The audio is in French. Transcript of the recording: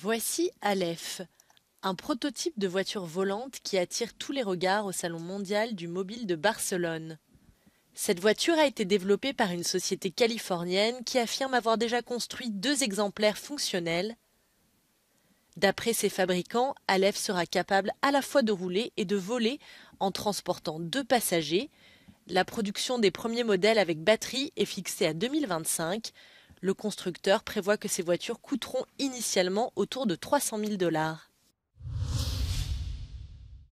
Voici Aleph, un prototype de voiture volante qui attire tous les regards au Salon mondial du mobile de Barcelone. Cette voiture a été développée par une société californienne qui affirme avoir déjà construit deux exemplaires fonctionnels. D'après ses fabricants, Aleph sera capable à la fois de rouler et de voler en transportant deux passagers. La production des premiers modèles avec batterie est fixée à 2025 le constructeur prévoit que ces voitures coûteront initialement autour de 300 000 dollars.